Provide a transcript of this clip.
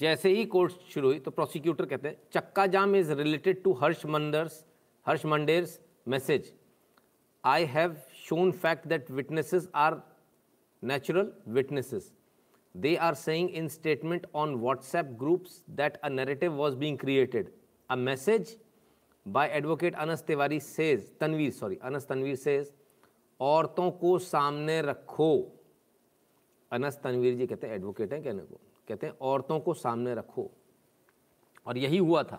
जैसे ही कोर्ट शुरू हुई तो प्रोसिक्यूटर कहते हैं chakka jam is related to Harsh Mander's Harsh Mander's message I have shown fact that witnesses are natural witnesses they are saying in statement on WhatsApp groups that a narrative was being created a message by advocate Anas Tiwari says Tanveer sorry Anas Tanveer says औरतों को सामने रखो अनस तनवीर जी कहते हैं advocate हैं कहने को कहते हैं औरतों को सामने रखो और यही हुआ था